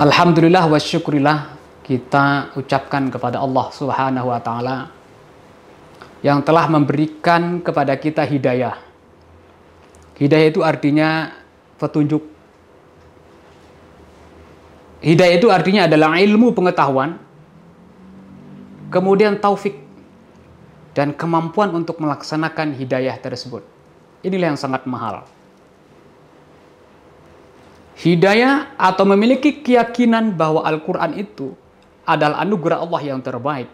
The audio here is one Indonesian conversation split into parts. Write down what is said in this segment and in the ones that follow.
Alhamdulillah wa syukurillah kita ucapkan kepada Allah Subhanahu wa taala yang telah memberikan kepada kita hidayah. Hidayah itu artinya petunjuk. Hidayah itu artinya adalah ilmu pengetahuan, kemudian taufik dan kemampuan untuk melaksanakan hidayah tersebut. Inilah yang sangat mahal hidayah atau memiliki keyakinan bahwa Al-Quran itu adalah anugerah Allah yang terbaik,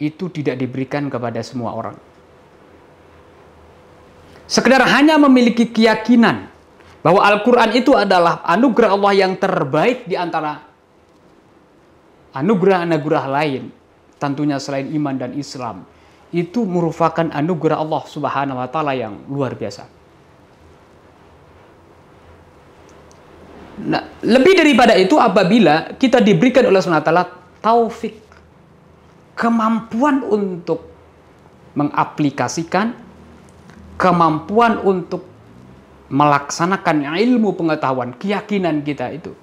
itu tidak diberikan kepada semua orang. Sekedar hanya memiliki keyakinan bahwa Al-Quran itu adalah anugerah Allah yang terbaik di antara anugerah-anugerah lain, tentunya selain iman dan Islam, itu merupakan anugerah Allah Subhanahu wa Ta'ala yang luar biasa. Nah, lebih daripada itu apabila kita diberikan oleh Allah taala taufik kemampuan untuk mengaplikasikan kemampuan untuk melaksanakan ilmu pengetahuan keyakinan kita itu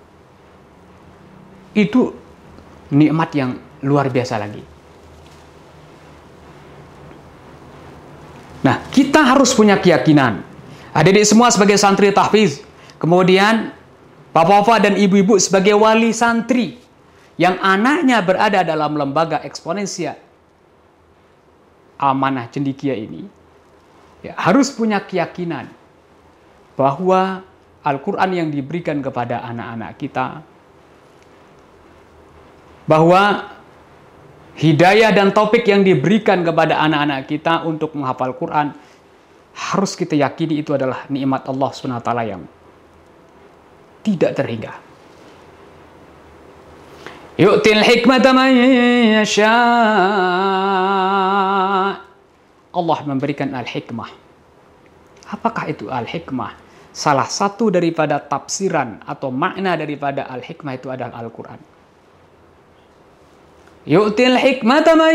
itu nikmat yang luar biasa lagi. Nah, kita harus punya keyakinan. Adik-adik semua sebagai santri tahfiz, kemudian Bapak-bapak dan ibu-ibu sebagai wali santri yang anaknya berada dalam lembaga eksponensia amanah cendikia ini ya, harus punya keyakinan bahwa Al-Quran yang diberikan kepada anak-anak kita bahwa hidayah dan topik yang diberikan kepada anak-anak kita untuk menghafal Quran harus kita yakini itu adalah nikmat Allah SWT yang tidak terhingga. Yu'til hikmata man yasha. Allah memberikan al-hikmah. Apakah itu al-hikmah? Salah satu daripada tafsiran atau makna daripada al-hikmah itu adalah Al-Quran. Yu'til hikmata man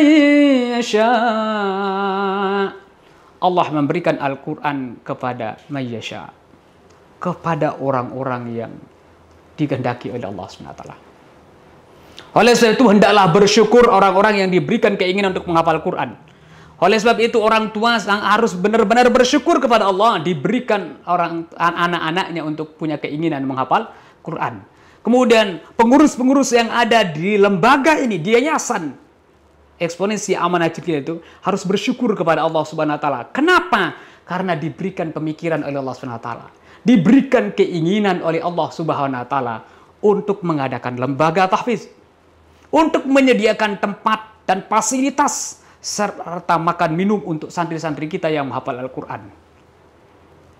yasha. Allah memberikan Al-Quran kepada man yasha kepada orang-orang yang dikehendaki oleh Allah SWT. Oleh sebab itu hendaklah bersyukur orang-orang yang diberikan keinginan untuk menghafal Quran. Oleh sebab itu orang tua sang harus benar-benar bersyukur kepada Allah diberikan orang anak-anaknya untuk punya keinginan menghafal Quran. Kemudian pengurus-pengurus yang ada di lembaga ini, di yayasan eksponensi amanah itu harus bersyukur kepada Allah Subhanahu wa taala. Kenapa? Karena diberikan pemikiran oleh Allah Subhanahu wa taala diberikan keinginan oleh Allah Subhanahu wa taala untuk mengadakan lembaga tahfiz, untuk menyediakan tempat dan fasilitas serta makan minum untuk santri-santri kita yang menghafal Al-Qur'an.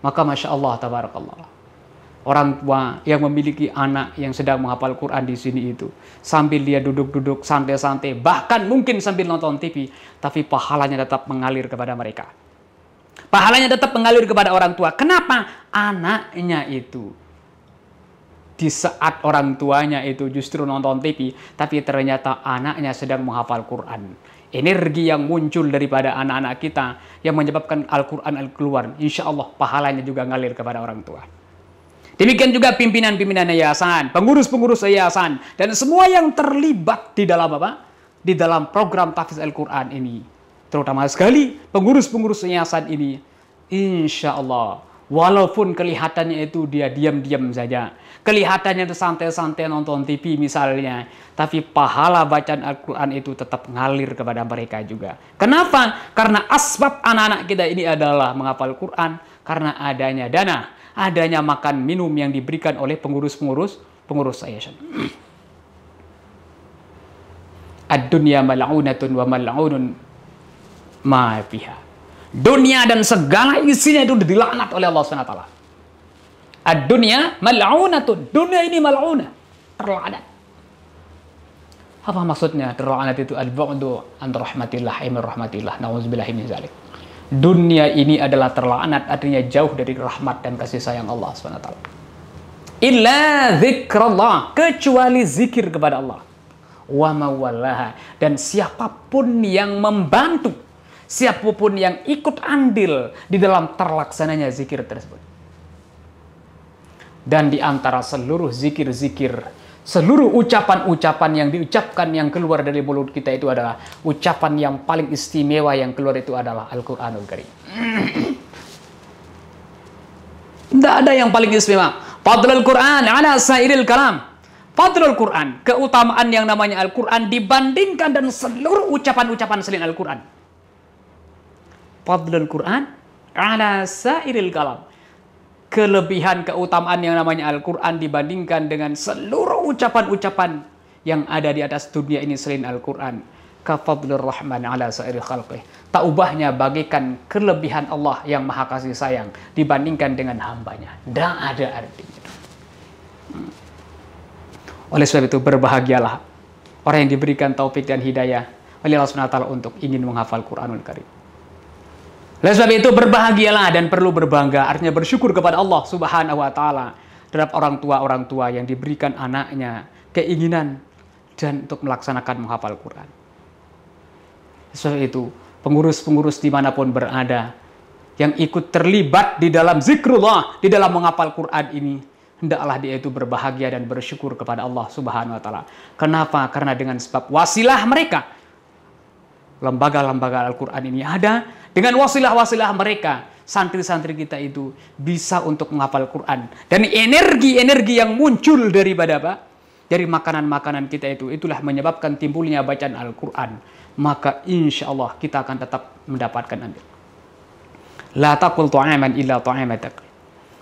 Maka Masya Allah, tabarakallah orang tua yang memiliki anak yang sedang menghafal Quran di sini itu sambil dia duduk-duduk santai-santai bahkan mungkin sambil nonton TV tapi pahalanya tetap mengalir kepada mereka Pahalanya tetap mengalir kepada orang tua. Kenapa? Anaknya itu. Di saat orang tuanya itu justru nonton TV, tapi ternyata anaknya sedang menghafal Quran. Energi yang muncul daripada anak-anak kita yang menyebabkan Al-Quran al keluar. Insya Allah pahalanya juga ngalir kepada orang tua. Demikian juga pimpinan-pimpinan yayasan, pengurus-pengurus yayasan, dan semua yang terlibat di dalam apa? Di dalam program Tafis Al-Quran ini terutama sekali pengurus-pengurus yayasan ini, insya Allah, walaupun kelihatannya itu dia diam-diam saja, kelihatannya itu santai-santai nonton TV misalnya, tapi pahala bacaan Al-Quran itu tetap ngalir kepada mereka juga. Kenapa? Karena asbab anak-anak kita ini adalah menghafal Quran karena adanya dana, adanya makan minum yang diberikan oleh pengurus-pengurus pengurus yayasan. Ad-dunya mal'unatun wa mal'unun ma Dunia dan segala isinya itu dilaknat oleh Allah SWT. wa taala. ad dunia mal'unatun. Dunia ini mal'una, terlaknat. Apa maksudnya terlaknat itu al-bu'du an rahmatillah ay rahmatillah. Na'udzubillah imin zalik. Dunia ini adalah terlaknat artinya jauh dari rahmat dan kasih sayang Allah SWT. Illa zikrullah, kecuali zikir kepada Allah. Wa mawallaha dan siapapun yang membantu siapapun yang ikut andil di dalam terlaksananya zikir tersebut. Dan di antara seluruh zikir-zikir, seluruh ucapan-ucapan yang diucapkan yang keluar dari mulut kita itu adalah ucapan yang paling istimewa yang keluar itu adalah Al-Quranul Karim. Tidak ada yang paling istimewa. Fadlul Quran ala sairil kalam. Fadlul Quran, keutamaan yang namanya Al-Quran dibandingkan dan seluruh ucapan-ucapan selain Al-Quran fadlul Quran ala sairil kalam. Kelebihan keutamaan yang namanya Al-Quran dibandingkan dengan seluruh ucapan-ucapan yang ada di atas dunia ini selain Al-Quran. Kafadlur Rahman ala sairil khalqih. Tak ubahnya bagikan kelebihan Allah yang maha kasih sayang dibandingkan dengan hambanya. Dan ada artinya. Hmm. Oleh sebab itu berbahagialah orang yang diberikan taufik dan hidayah oleh Allah SWT untuk ingin menghafal Quranul Karim. Oleh sebab itu berbahagialah dan perlu berbangga, artinya bersyukur kepada Allah Subhanahu wa taala terhadap orang tua-orang tua yang diberikan anaknya keinginan dan untuk melaksanakan menghafal Quran. Sesuai itu, pengurus-pengurus dimanapun berada yang ikut terlibat di dalam zikrullah, di dalam menghafal Quran ini, hendaklah dia itu berbahagia dan bersyukur kepada Allah Subhanahu wa taala. Kenapa? Karena dengan sebab wasilah mereka lembaga-lembaga Al-Quran ini ada, dengan wasilah-wasilah mereka, santri-santri kita itu bisa untuk menghafal Quran. Dan energi-energi yang muncul daripada apa? Dari makanan-makanan kita itu, itulah menyebabkan timbulnya bacaan Al-Quran. Maka insya Allah kita akan tetap mendapatkan andil. La taqul tu'aman illa tu'amatak.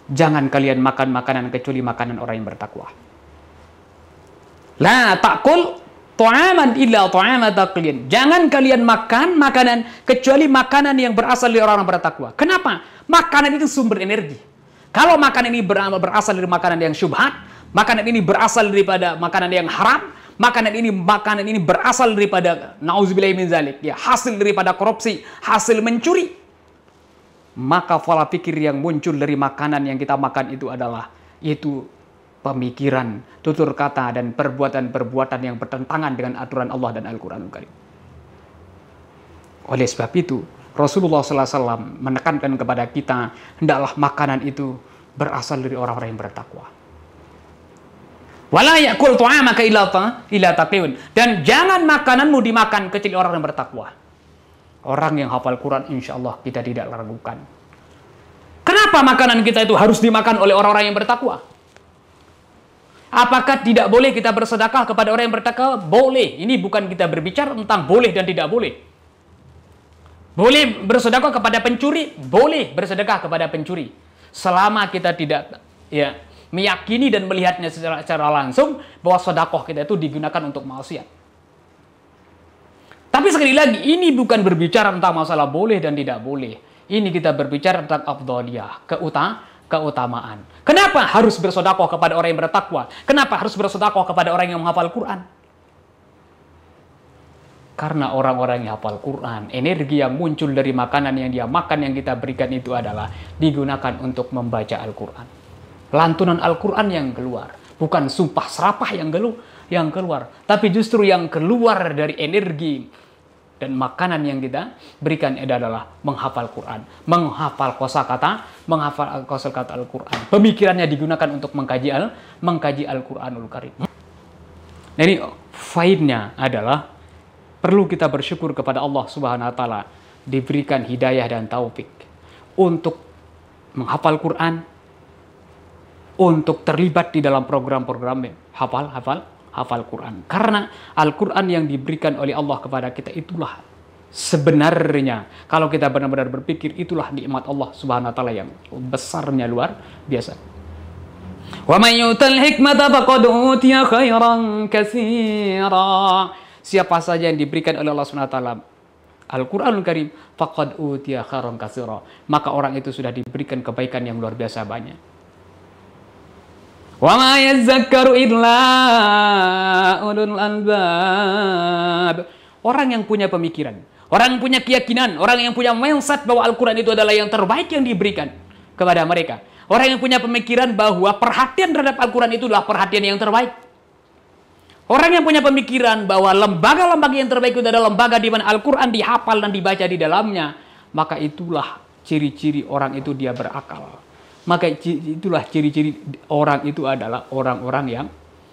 Jangan kalian makan makanan kecuali makanan orang yang bertakwa. La taqul Tu'aman illa tu'amataklin. Jangan kalian makan makanan kecuali makanan yang berasal dari orang-orang bertakwa. Kenapa? Makanan itu sumber energi. Kalau makanan ini berasal dari makanan yang syubhat, makanan ini berasal daripada makanan yang haram, makanan ini makanan ini berasal daripada nauzubillahi min zalik, ya hasil daripada korupsi, hasil mencuri. Maka pola pikir yang muncul dari makanan yang kita makan itu adalah itu pemikiran, tutur kata, dan perbuatan-perbuatan yang bertentangan dengan aturan Allah dan Al-Quran karim Oleh sebab itu, Rasulullah SAW menekankan kepada kita, hendaklah makanan itu berasal dari orang-orang yang bertakwa. Wala yakul tu'amaka illa Dan jangan makananmu dimakan kecil orang yang bertakwa. Orang yang hafal Quran insya Allah kita tidak ragukan. Kenapa makanan kita itu harus dimakan oleh orang-orang yang bertakwa? Apakah tidak boleh kita bersedekah kepada orang yang bertakwa? Boleh. Ini bukan kita berbicara tentang boleh dan tidak boleh. Boleh bersedekah kepada pencuri? Boleh bersedekah kepada pencuri. Selama kita tidak ya meyakini dan melihatnya secara, secara langsung bahwa sedekah kita itu digunakan untuk maksiat. Tapi sekali lagi, ini bukan berbicara tentang masalah boleh dan tidak boleh. Ini kita berbicara tentang afdhaliyah, keutama keutamaan. Kenapa harus bersodakoh kepada orang yang bertakwa? Kenapa harus bersodakoh kepada orang yang menghafal Quran? Karena orang-orang yang hafal Quran, energi yang muncul dari makanan yang dia makan yang kita berikan itu adalah digunakan untuk membaca Al-Quran. Lantunan Al-Quran yang keluar, bukan sumpah serapah yang, yang keluar, tapi justru yang keluar dari energi dan makanan yang kita berikan itu adalah menghafal Quran, menghafal kosakata, menghafal kosakata Al-Qur'an. Pemikirannya digunakan untuk mengkaji al mengkaji Al-Qur'anul Karim. Nah, ini faidnya adalah perlu kita bersyukur kepada Allah Subhanahu wa taala diberikan hidayah dan taufik untuk menghafal Quran, untuk terlibat di dalam program-program hafal hafal hafal Quran. Karena Al-Quran yang diberikan oleh Allah kepada kita itulah sebenarnya kalau kita benar-benar berpikir itulah nikmat Allah Subhanahu wa taala yang besarnya luar biasa. Siapa saja yang diberikan oleh Allah Subhanahu wa taala Al-Qur'anul Karim Maka orang itu sudah diberikan kebaikan yang luar biasa banyak. Wa ma yazakkaru illa ulul Orang yang punya pemikiran, orang yang punya keyakinan, orang yang punya mindset bahwa Al-Qur'an itu adalah yang terbaik yang diberikan kepada mereka. Orang yang punya pemikiran bahwa perhatian terhadap Al-Qur'an itu adalah perhatian yang terbaik. Orang yang punya pemikiran bahwa lembaga-lembaga yang terbaik itu adalah lembaga di mana Al-Quran dihafal dan dibaca di dalamnya, maka itulah ciri-ciri orang itu dia berakal. Maka itulah ciri-ciri orang itu adalah orang-orang yang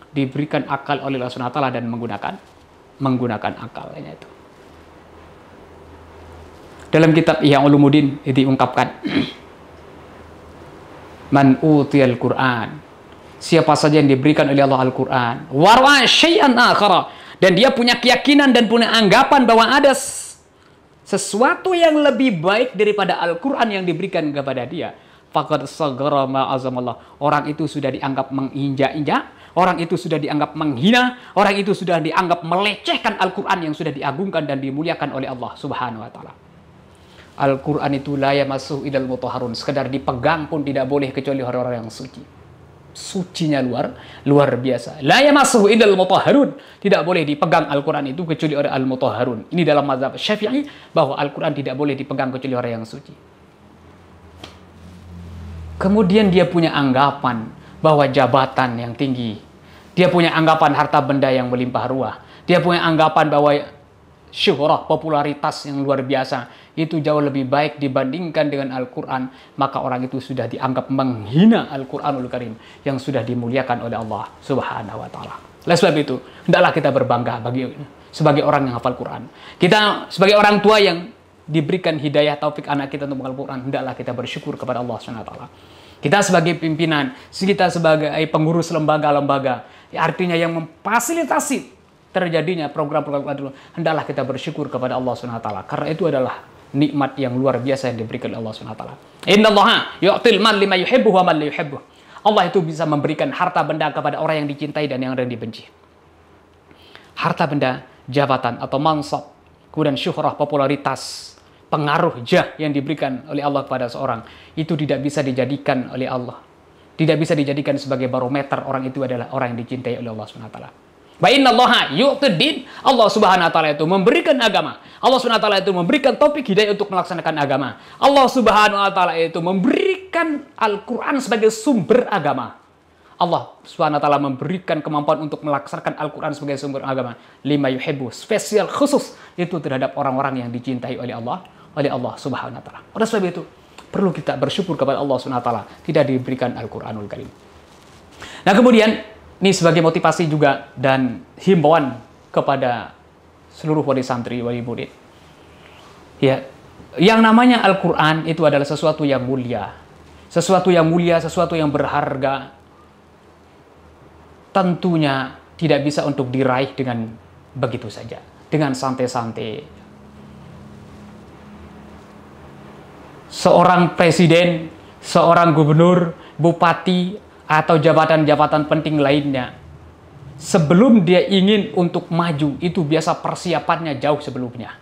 diberikan akal oleh Allah Subhanahu taala dan menggunakan menggunakan akalnya itu. Dalam kitab Ihya Ulumuddin diungkapkan Man utiyal Qur'an Siapa saja yang diberikan oleh Allah Al-Quran Dan dia punya keyakinan dan punya anggapan bahwa ada sesuatu yang lebih baik daripada Al-Quran yang diberikan kepada dia faqad segera, ma'azamallah. Orang itu sudah dianggap menginjak-injak, orang itu sudah dianggap menghina, orang itu sudah dianggap melecehkan Al-Qur'an yang sudah diagungkan dan dimuliakan oleh Allah Subhanahu wa taala. Al-Qur'an itu la masuh idal mutoharun. Sekedar dipegang pun tidak boleh kecuali orang-orang yang suci sucinya luar luar biasa. La masuh idal mutoharun Tidak boleh dipegang Al-Qur'an itu kecuali oleh al Ini dalam mazhab Syafi'i bahwa Al-Qur'an tidak boleh dipegang kecuali orang yang suci. Kemudian dia punya anggapan bahwa jabatan yang tinggi, dia punya anggapan harta benda yang melimpah ruah, dia punya anggapan bahwa syuhrah, popularitas yang luar biasa, itu jauh lebih baik dibandingkan dengan Al-Quran, maka orang itu sudah dianggap menghina Al-Quranul quran Karim yang sudah dimuliakan oleh Allah Subhanahu wa Ta'ala. Oleh sebab itu, hendaklah kita berbangga bagi sebagai orang yang hafal Quran. Kita sebagai orang tua yang diberikan hidayah taufik anak kita untuk menghafal Quran, hendaklah kita bersyukur kepada Allah swt Kita sebagai pimpinan, kita sebagai pengurus lembaga-lembaga, artinya yang memfasilitasi terjadinya program-program Quran, hendaklah kita bersyukur kepada Allah swt karena itu adalah nikmat yang luar biasa yang diberikan oleh Allah swt wa taala. yu'til man lima yuhibbu wa man yuhibbu. Allah itu bisa memberikan harta benda kepada orang yang dicintai dan yang orang yang dibenci. Harta benda, jabatan atau mansab, kemudian syuhrah, popularitas, pengaruh jah yang diberikan oleh Allah kepada seorang itu tidak bisa dijadikan oleh Allah. Tidak bisa dijadikan sebagai barometer orang itu adalah orang yang dicintai oleh Allah Subhanahu wa taala. Bainallaha yu'tidin. Allah Subhanahu wa taala itu memberikan agama. Allah Subhanahu wa taala itu memberikan topik hidayah untuk melaksanakan agama. Allah Subhanahu wa taala itu memberikan Al-Qur'an sebagai sumber agama. Allah Subhanahu wa taala memberikan kemampuan untuk melaksanakan Al-Qur'an sebagai sumber agama. Lima yuhibbu, spesial khusus itu terhadap orang-orang yang dicintai oleh Allah oleh Allah Subhanahu wa taala. Oleh sebab itu, perlu kita bersyukur kepada Allah Subhanahu wa taala tidak diberikan Al-Qur'anul Karim. Nah, kemudian ini sebagai motivasi juga dan himbauan kepada seluruh wali santri, wali murid. Ya, yang namanya Al-Qur'an itu adalah sesuatu yang mulia. Sesuatu yang mulia, sesuatu yang berharga. Tentunya tidak bisa untuk diraih dengan begitu saja, dengan santai-santai seorang presiden, seorang gubernur, bupati, atau jabatan-jabatan penting lainnya. Sebelum dia ingin untuk maju, itu biasa persiapannya jauh sebelumnya.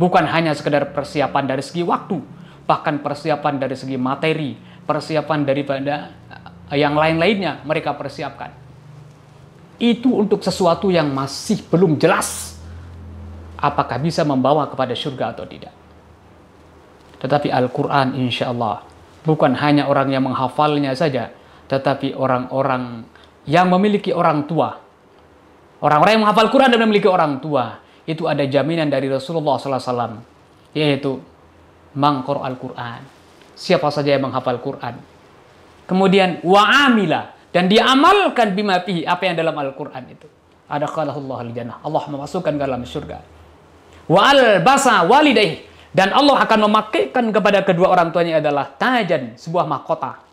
Bukan hanya sekedar persiapan dari segi waktu, bahkan persiapan dari segi materi, persiapan daripada eh, yang lain-lainnya mereka persiapkan. Itu untuk sesuatu yang masih belum jelas apakah bisa membawa kepada surga atau tidak. Tetapi Al-Quran insya Allah bukan hanya orang yang menghafalnya saja, tetapi orang-orang yang memiliki orang tua. Orang-orang yang menghafal Quran dan memiliki orang tua. Itu ada jaminan dari Rasulullah SAW. Yaitu, mangkor Al-Quran. Siapa saja yang menghafal Quran. Kemudian, wa'amila. Dan diamalkan bima Apa yang dalam Al-Quran itu. Ada kalahullah al-jannah. Allah memasukkan ke dalam syurga. Wa'al basa walidaih dan Allah akan memakaikan kepada kedua orang tuanya adalah tajan, sebuah mahkota.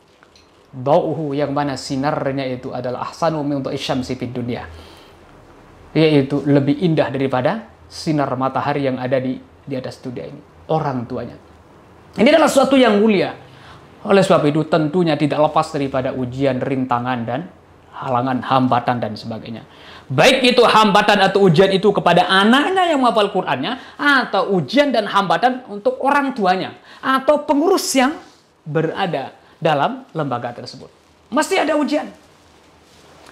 bauhu yang mana sinarnya itu adalah ahsanu untuk isyam sipit dunia. Yaitu lebih indah daripada sinar matahari yang ada di di atas dunia ini. Orang tuanya. Ini adalah suatu yang mulia. Oleh sebab itu tentunya tidak lepas daripada ujian, rintangan, dan halangan, hambatan, dan sebagainya. Baik itu hambatan atau ujian itu kepada anaknya yang menghafal Qur'annya atau ujian dan hambatan untuk orang tuanya atau pengurus yang berada dalam lembaga tersebut. Mesti ada ujian.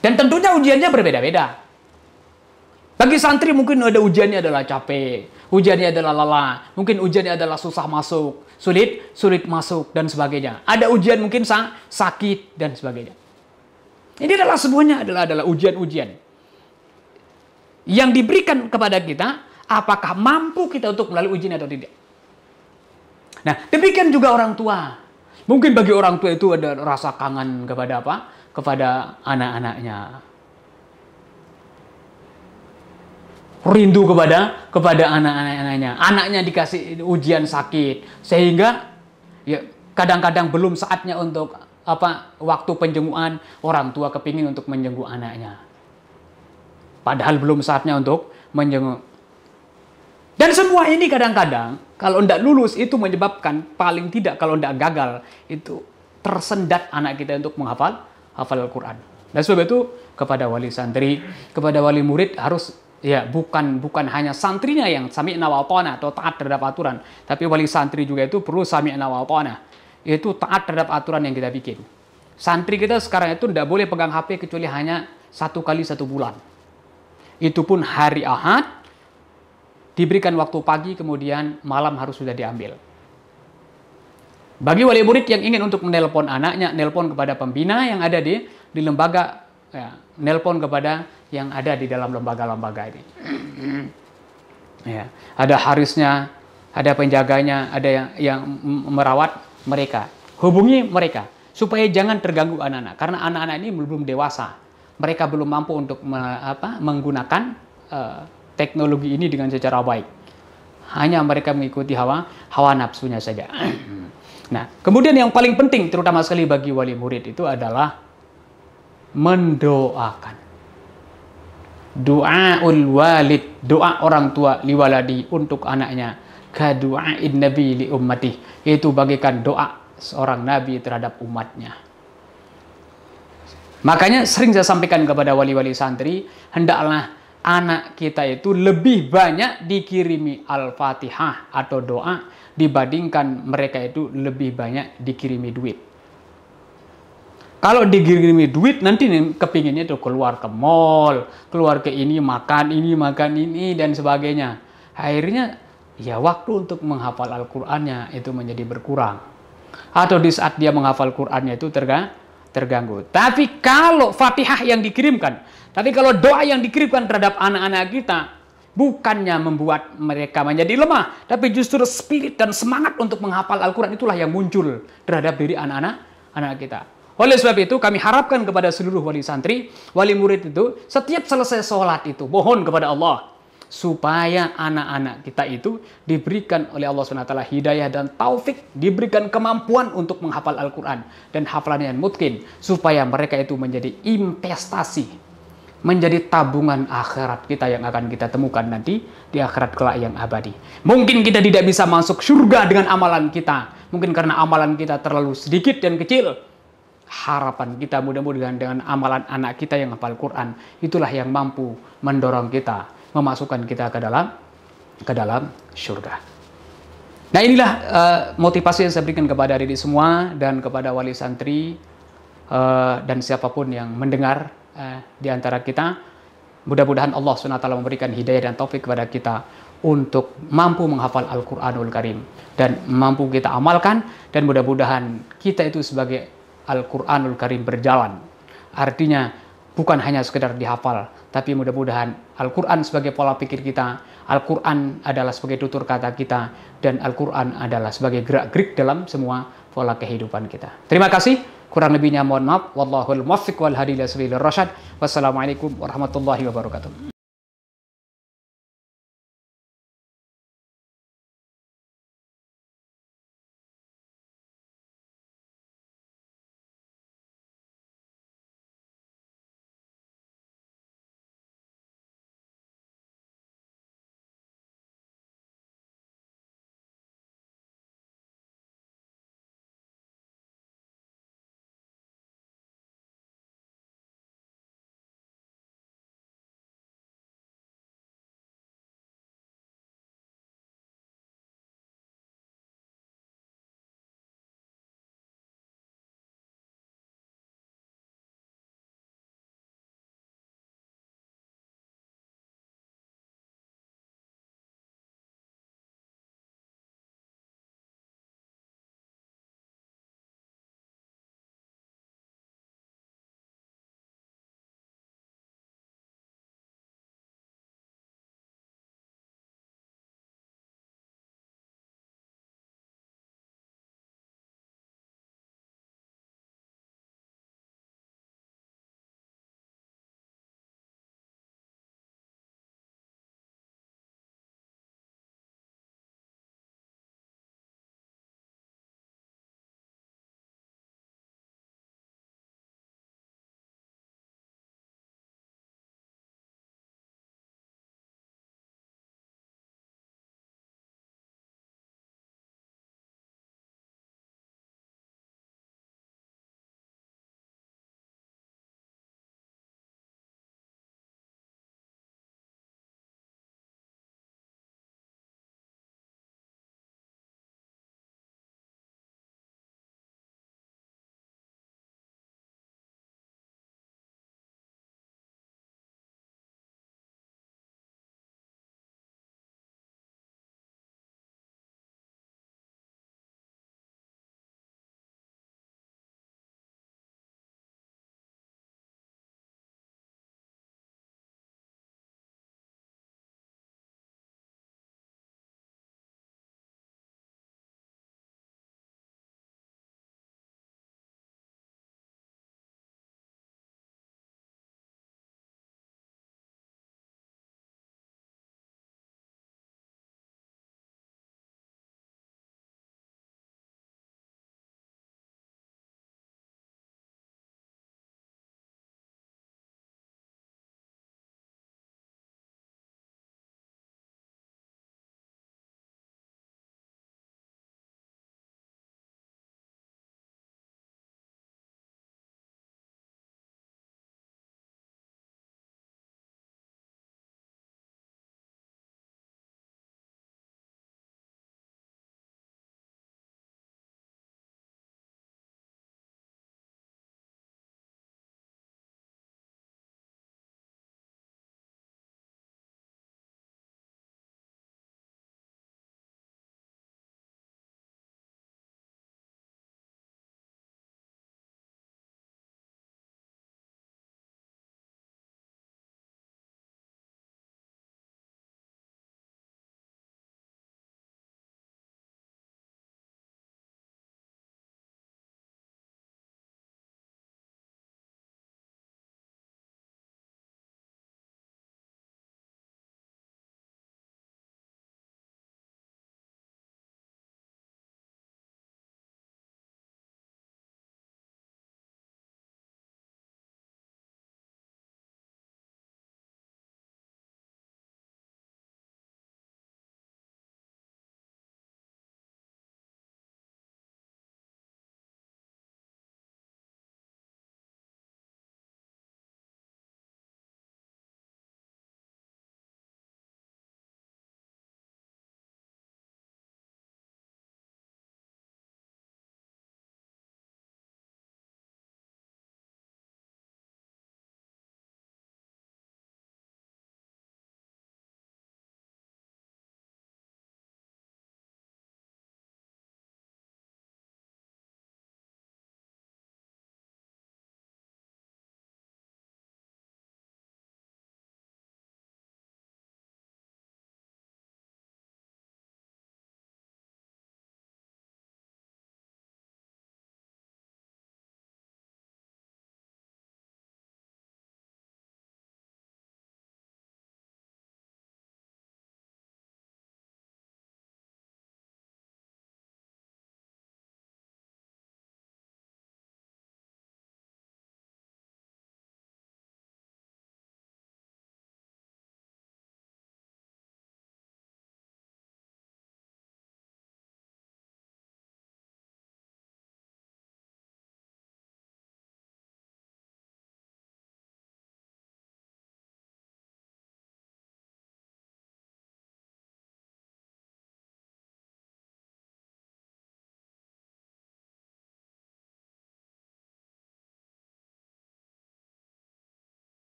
Dan tentunya ujiannya berbeda-beda. Bagi santri mungkin ada ujiannya adalah capek, ujiannya adalah lelah, mungkin ujiannya adalah susah masuk, sulit, sulit masuk, dan sebagainya. Ada ujian mungkin sakit, dan sebagainya. Ini adalah semuanya adalah adalah ujian-ujian yang diberikan kepada kita, apakah mampu kita untuk melalui ujian atau tidak. Nah, demikian juga orang tua. Mungkin bagi orang tua itu ada rasa kangen kepada apa? Kepada anak-anaknya. Rindu kepada kepada anak-anaknya. Anaknya dikasih ujian sakit sehingga ya kadang-kadang belum saatnya untuk apa waktu penjengukan orang tua kepingin untuk menjenguk anaknya. Padahal belum saatnya untuk menjenguk. Dan semua ini kadang-kadang kalau tidak lulus itu menyebabkan paling tidak kalau tidak gagal itu tersendat anak kita untuk menghafal hafal Al-Quran. Dan sebab itu kepada wali santri, kepada wali murid harus ya bukan bukan hanya santrinya yang sami wa atau taat terhadap aturan, tapi wali santri juga itu perlu sami wa yaitu taat terhadap aturan yang kita bikin. Santri kita sekarang itu tidak boleh pegang HP kecuali hanya satu kali satu bulan. Itu pun hari Ahad, diberikan waktu pagi kemudian malam harus sudah diambil. Bagi wali murid yang ingin untuk menelpon anaknya, nelpon kepada pembina yang ada di di lembaga, ya, nelpon kepada yang ada di dalam lembaga-lembaga ini. ya, ada harusnya, ada penjaganya, ada yang, yang merawat mereka. Hubungi mereka supaya jangan terganggu anak-anak karena anak-anak ini belum dewasa mereka belum mampu untuk me, apa, menggunakan uh, teknologi ini dengan secara baik. Hanya mereka mengikuti hawa hawa nafsunya saja. nah, kemudian yang paling penting terutama sekali bagi wali murid itu adalah mendoakan. Doaul walid, doa orang tua liwaladi untuk anaknya. Kadu'ain nabi li ummati, yaitu bagikan doa seorang nabi terhadap umatnya. Makanya sering saya sampaikan kepada wali-wali santri, hendaklah anak kita itu lebih banyak dikirimi Al-Fatihah atau doa dibandingkan mereka itu lebih banyak dikirimi duit. Kalau dikirimi duit nanti kepinginnya itu keluar ke mall, keluar ke ini makan ini makan ini dan sebagainya. Akhirnya ya waktu untuk menghafal Al-Qur'annya itu menjadi berkurang. Atau di saat dia menghafal Qur'annya itu tergantung terganggu. Tapi kalau Fatihah yang dikirimkan, tapi kalau doa yang dikirimkan terhadap anak-anak kita bukannya membuat mereka menjadi lemah, tapi justru spirit dan semangat untuk menghafal Al-Qur'an itulah yang muncul terhadap diri anak-anak anak kita. Oleh sebab itu kami harapkan kepada seluruh wali santri, wali murid itu setiap selesai sholat itu mohon kepada Allah supaya anak-anak kita itu diberikan oleh Allah SWT hidayah dan taufik, diberikan kemampuan untuk menghafal Al-Quran dan hafalan yang mungkin, supaya mereka itu menjadi investasi menjadi tabungan akhirat kita yang akan kita temukan nanti di akhirat kelak yang abadi. Mungkin kita tidak bisa masuk surga dengan amalan kita. Mungkin karena amalan kita terlalu sedikit dan kecil. Harapan kita mudah-mudahan dengan amalan anak kita yang hafal Quran, itulah yang mampu mendorong kita memasukkan kita ke dalam ke dalam surga. Nah inilah uh, motivasi yang saya berikan kepada diri semua dan kepada wali santri uh, dan siapapun yang mendengar uh, di antara kita. Mudah-mudahan Allah SWT memberikan hidayah dan taufik kepada kita untuk mampu menghafal Al-Quranul Karim dan mampu kita amalkan dan mudah-mudahan kita itu sebagai Al-Quranul Karim berjalan. Artinya bukan hanya sekedar dihafal, tapi mudah-mudahan Al-Quran sebagai pola pikir kita, Al-Quran adalah sebagai tutur kata kita, dan Al-Quran adalah sebagai gerak-gerik dalam semua pola kehidupan kita. Terima kasih. Kurang lebihnya mohon maaf. Wallahul muwaffiq wal hadi rasyad. Wassalamualaikum warahmatullahi wabarakatuh.